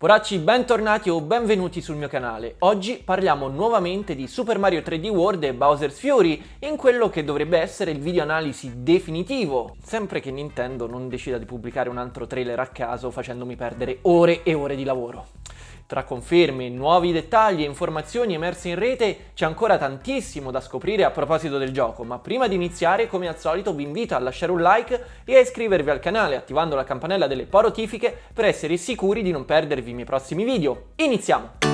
Poracci, bentornati o benvenuti sul mio canale. Oggi parliamo nuovamente di Super Mario 3D World e Bowser's Fury in quello che dovrebbe essere il video analisi definitivo, sempre che Nintendo non decida di pubblicare un altro trailer a caso facendomi perdere ore e ore di lavoro. Tra conferme, nuovi dettagli e informazioni emerse in rete c'è ancora tantissimo da scoprire a proposito del gioco, ma prima di iniziare, come al solito, vi invito a lasciare un like e a iscrivervi al canale attivando la campanella delle porotifiche per essere sicuri di non perdervi i miei prossimi video. Iniziamo!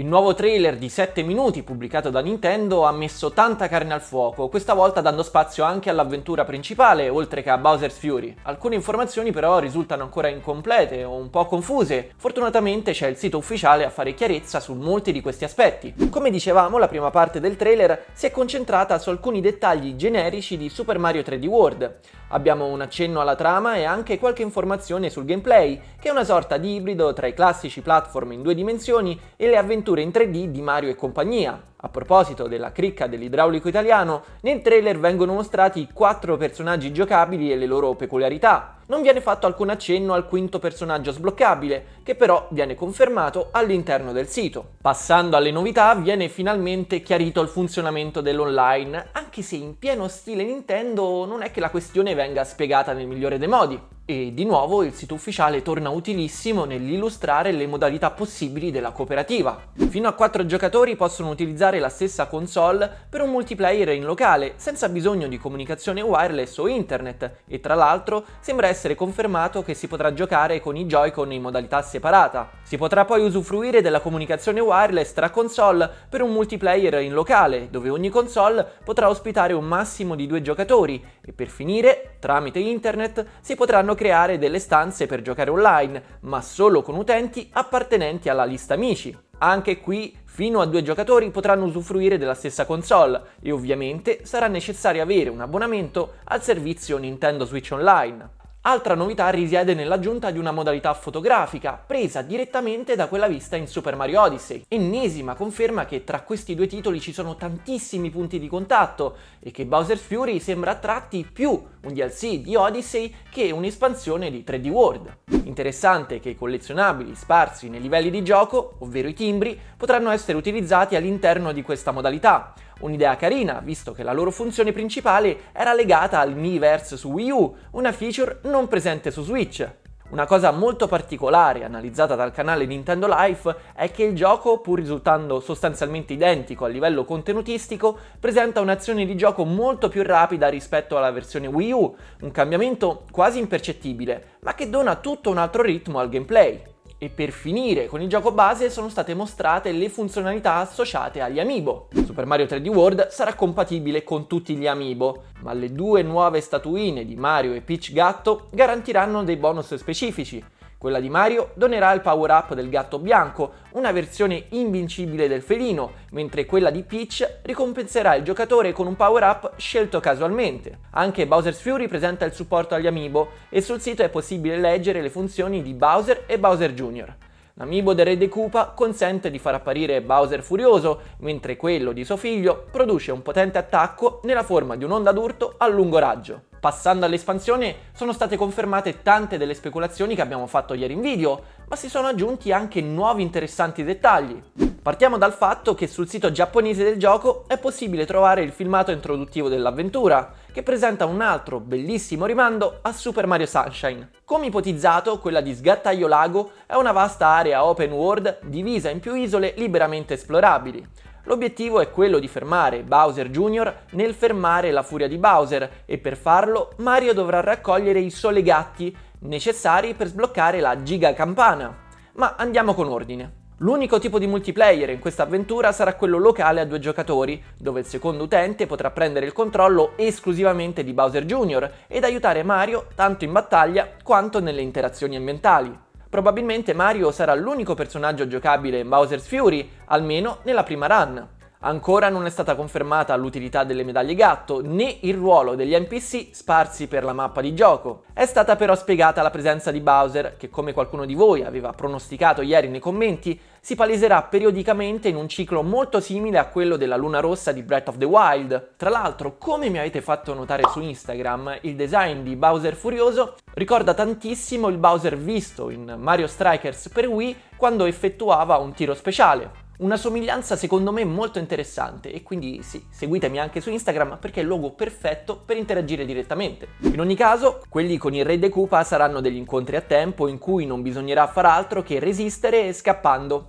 Il nuovo trailer di 7 minuti pubblicato da Nintendo ha messo tanta carne al fuoco, questa volta dando spazio anche all'avventura principale, oltre che a Bowser's Fury. Alcune informazioni però risultano ancora incomplete o un po' confuse. Fortunatamente c'è il sito ufficiale a fare chiarezza su molti di questi aspetti. Come dicevamo, la prima parte del trailer si è concentrata su alcuni dettagli generici di Super Mario 3D World. Abbiamo un accenno alla trama e anche qualche informazione sul gameplay, che è una sorta di ibrido tra i classici platform in due dimensioni e le avventure sculture in 3D di Mario e compagnia. A proposito della cricca dell'idraulico italiano, nel trailer vengono mostrati quattro personaggi giocabili e le loro peculiarità non viene fatto alcun accenno al quinto personaggio sbloccabile, che però viene confermato all'interno del sito. Passando alle novità, viene finalmente chiarito il funzionamento dell'online, anche se in pieno stile Nintendo non è che la questione venga spiegata nel migliore dei modi. E di nuovo il sito ufficiale torna utilissimo nell'illustrare le modalità possibili della cooperativa. Fino a 4 giocatori possono utilizzare la stessa console per un multiplayer in locale, senza bisogno di comunicazione wireless o internet, e tra l'altro sembra essere essere confermato che si potrà giocare con i Joy-Con in modalità separata. Si potrà poi usufruire della comunicazione wireless tra console per un multiplayer in locale, dove ogni console potrà ospitare un massimo di due giocatori e per finire, tramite internet, si potranno creare delle stanze per giocare online, ma solo con utenti appartenenti alla lista amici. Anche qui fino a due giocatori potranno usufruire della stessa console e ovviamente sarà necessario avere un abbonamento al servizio Nintendo Switch Online. Altra novità risiede nell'aggiunta di una modalità fotografica, presa direttamente da quella vista in Super Mario Odyssey. Ennesima conferma che tra questi due titoli ci sono tantissimi punti di contatto e che Bowser's Fury sembra a tratti più un DLC di Odyssey che un'espansione di 3D World. Interessante che i collezionabili sparsi nei livelli di gioco, ovvero i timbri, potranno essere utilizzati all'interno di questa modalità Un'idea carina, visto che la loro funzione principale era legata al Miiverse su Wii U, una feature non presente su Switch. Una cosa molto particolare analizzata dal canale Nintendo Life è che il gioco, pur risultando sostanzialmente identico a livello contenutistico, presenta un'azione di gioco molto più rapida rispetto alla versione Wii U, un cambiamento quasi impercettibile, ma che dona tutto un altro ritmo al gameplay. E per finire, con il gioco base sono state mostrate le funzionalità associate agli amiibo. Super Mario 3D World sarà compatibile con tutti gli amiibo, ma le due nuove statuine di Mario e Peach Gatto garantiranno dei bonus specifici, quella di Mario donerà il power-up del gatto bianco, una versione invincibile del felino, mentre quella di Peach ricompenserà il giocatore con un power-up scelto casualmente. Anche Bowser's Fury presenta il supporto agli amiibo e sul sito è possibile leggere le funzioni di Bowser e Bowser Jr. L'amiibo del re dei Koopa consente di far apparire Bowser furioso, mentre quello di suo figlio produce un potente attacco nella forma di un'onda d'urto a lungo raggio. Passando all'espansione sono state confermate tante delle speculazioni che abbiamo fatto ieri in video, ma si sono aggiunti anche nuovi interessanti dettagli. Partiamo dal fatto che sul sito giapponese del gioco è possibile trovare il filmato introduttivo dell'avventura, che presenta un altro bellissimo rimando a Super Mario Sunshine. Come ipotizzato, quella di Sgattaio Lago è una vasta area open world divisa in più isole liberamente esplorabili. L'obiettivo è quello di fermare Bowser Jr. nel fermare la furia di Bowser e per farlo Mario dovrà raccogliere i sole gatti necessari per sbloccare la giga campana. Ma andiamo con ordine. L'unico tipo di multiplayer in questa avventura sarà quello locale a due giocatori, dove il secondo utente potrà prendere il controllo esclusivamente di Bowser Jr. ed aiutare Mario tanto in battaglia quanto nelle interazioni ambientali. Probabilmente Mario sarà l'unico personaggio giocabile in Bowser's Fury, almeno nella prima run. Ancora non è stata confermata l'utilità delle medaglie gatto né il ruolo degli NPC sparsi per la mappa di gioco. È stata però spiegata la presenza di Bowser che, come qualcuno di voi aveva pronosticato ieri nei commenti, si paleserà periodicamente in un ciclo molto simile a quello della luna rossa di Breath of the Wild. Tra l'altro, come mi avete fatto notare su Instagram, il design di Bowser Furioso ricorda tantissimo il Bowser visto in Mario Strikers per Wii quando effettuava un tiro speciale. Una somiglianza secondo me molto interessante e quindi sì, seguitemi anche su Instagram perché è il luogo perfetto per interagire direttamente. In ogni caso, quelli con il re de Cupa saranno degli incontri a tempo in cui non bisognerà far altro che resistere scappando.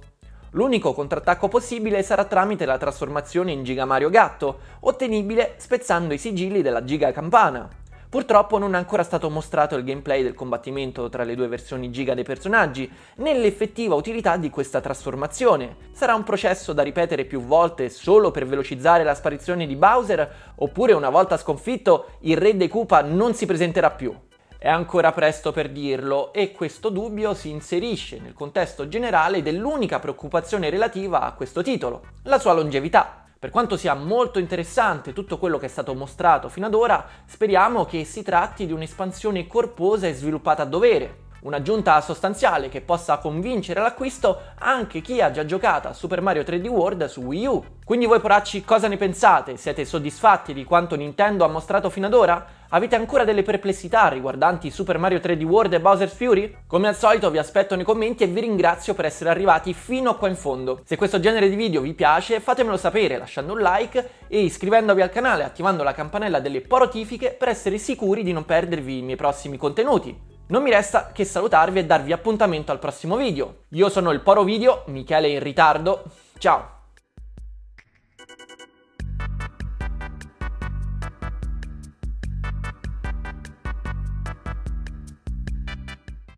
L'unico contrattacco possibile sarà tramite la trasformazione in Giga Mario Gatto, ottenibile spezzando i sigilli della Giga Campana. Purtroppo non è ancora stato mostrato il gameplay del combattimento tra le due versioni giga dei personaggi, né l'effettiva utilità di questa trasformazione. Sarà un processo da ripetere più volte solo per velocizzare la sparizione di Bowser, oppure una volta sconfitto il re dei Koopa non si presenterà più? È ancora presto per dirlo e questo dubbio si inserisce nel contesto generale dell'unica preoccupazione relativa a questo titolo, la sua longevità. Per quanto sia molto interessante tutto quello che è stato mostrato fino ad ora, speriamo che si tratti di un'espansione corposa e sviluppata a dovere, Un'aggiunta sostanziale che possa convincere all'acquisto anche chi ha già giocato a Super Mario 3D World su Wii U. Quindi voi poracci cosa ne pensate? Siete soddisfatti di quanto Nintendo ha mostrato fino ad ora? Avete ancora delle perplessità riguardanti Super Mario 3D World e Bowser's Fury? Come al solito vi aspetto nei commenti e vi ringrazio per essere arrivati fino a qua in fondo. Se questo genere di video vi piace fatemelo sapere lasciando un like e iscrivendovi al canale attivando la campanella delle porotifiche per essere sicuri di non perdervi i miei prossimi contenuti. Non mi resta che salutarvi e darvi appuntamento al prossimo video. Io sono il Poro Video, Michele in ritardo, ciao!